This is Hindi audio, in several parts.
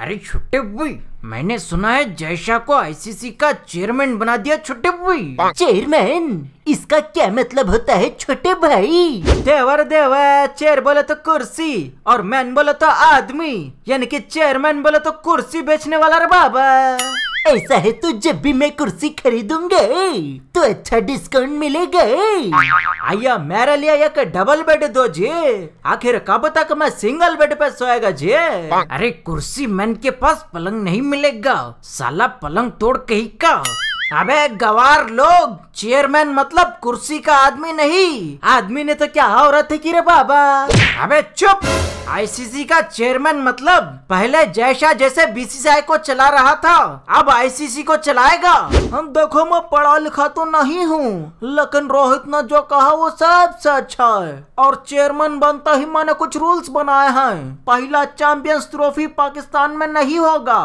अरे छुट्टे बुई मैंने सुना है जयशाह को आईसीसी का चेयरमैन बना दिया छोटे बुई चेयरमैन इसका क्या मतलब होता है छोटे भाई देवर देवर चेयर बोले तो कुर्सी और मैन बोले तो आदमी यानी कि चेयरमैन बोले तो कुर्सी बेचने वाला रे बाबा ऐसा है तो जब भी मैं कुर्सी खरीदूंगा तो अच्छा डिस्काउंट मिलेगा आइया मेरा लिए एक डबल बेड दो जी आखिर कब तक मैं सिंगल बेड पे सोएगा जी अरे कुर्सी मैन के पास पलंग नहीं मिलेगा साला पलंग तोड़ कहीं का अबे गवार लोग चेयरमैन मतलब कुर्सी का आदमी नहीं आदमी ने तो क्या हो रहा की रे बाबा अबे चुप आईसीसी का चेयरमैन मतलब पहले जैसा जैसे बीसीसीआई को चला रहा था अब आईसीसी को चलाएगा हम देखो मैं पढ़ा लिखा तो नहीं हूँ लेकिन रोहित ने जो कहा वो सबसे अच्छा है और चेयरमैन बनता ही मैंने कुछ रूल्स बनाए हैं पहला चैंपियंस ट्रॉफी पाकिस्तान में नहीं होगा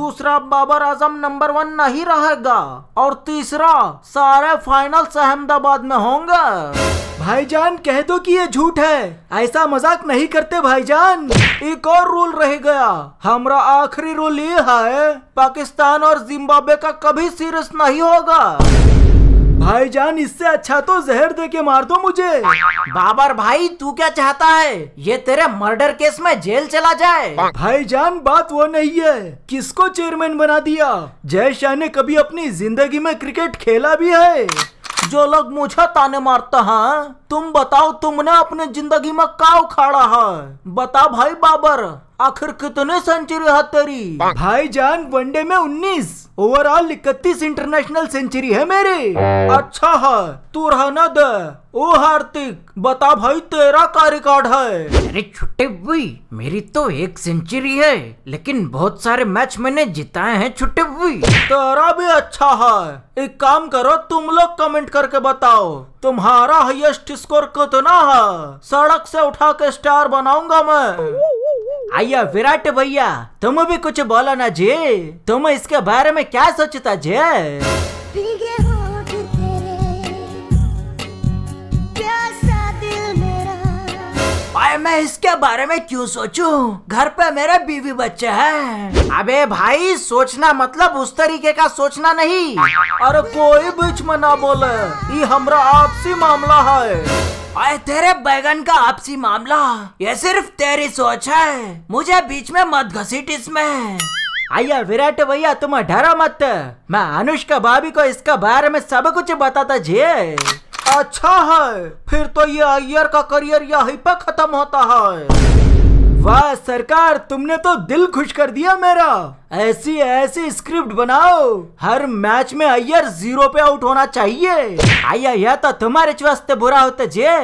दूसरा बाबर आजम नंबर वन नहीं रहेगा और तीसरा सारे फाइनल्स अहमदाबाद में होंगे भाईजान कह दो कि ये झूठ है ऐसा मजाक नहीं करते भाईजान एक और रूल रह गया हमारा आखिरी रूल ये है पाकिस्तान और जिम्बाब्वे का कभी सीरियस नहीं होगा भाईजान इससे अच्छा तो जहर दे के मार दो मुझे बाबर भाई तू क्या चाहता है ये तेरे मर्डर केस में जेल चला जाए भाईजान बात वो नहीं है किसको चेयरमैन बना दिया जय शाह ने कभी अपनी जिंदगी में क्रिकेट खेला भी है जो लोग मुझे ताने मारते हैं तुम बताओ तुमने अपने जिंदगी में का उखाड़ा है बता भाई बाबर आखिर कितने सेंचुरी है तेरी भाई जान वनडे में उन्नीस ओवरऑल इकतीस इंटरनेशनल सेंचुरी है मेरे हाँ। अच्छा है तू रहना दे ओ हार्दिक बता भाई तेरा का रिकॉर्ड है अरे छुट्टे हुई मेरी तो एक सेंचुरी है लेकिन बहुत सारे मैच मैंने जिताए हैं छुट्टे हुई तेरा भी अच्छा है एक काम करो तुम लोग कमेंट करके बताओ तुम्हारा हाईएस्ट स्कोर कितना है सड़क से उठा के स्टार बनाऊंगा मैं आइया विराट भैया तुम भी कुछ बोलो ना जी तुम इसके बारे में क्या सोचता जी मैं इसके बारे में क्यों सोचूं? घर पे मेरा बीवी बच्चे हैं। अबे भाई सोचना मतलब उस तरीके का सोचना नहीं और कोई बीच में ना बोले ये हमारा आपसी मामला है आए तेरे बैगन का आपसी मामला ये सिर्फ तेरी सोच है मुझे बीच में मत घसीट इसमें आइया विराट भैया तुम डरा मत मैं अनुष्का भाभी को इसका बारे में सब कुछ बताता जी अच्छा है फिर तो ये अय्यर का करियर यही पर खत्म होता है वाह सरकार तुमने तो दिल खुश कर दिया मेरा ऐसी ऐसी स्क्रिप्ट बनाओ हर मैच में अय्यर जीरो पे आउट होना चाहिए आया यह तो तुम्हारे वास्ते बुरा होते जे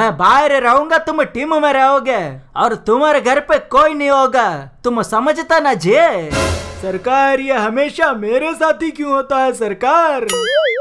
मैं बाहर रहूंगा तुम टीम में रहोगे और तुम्हारे घर पे कोई नहीं होगा तुम समझता ना जे सरकार ये हमेशा मेरे साथ ही क्यों होता है सरकार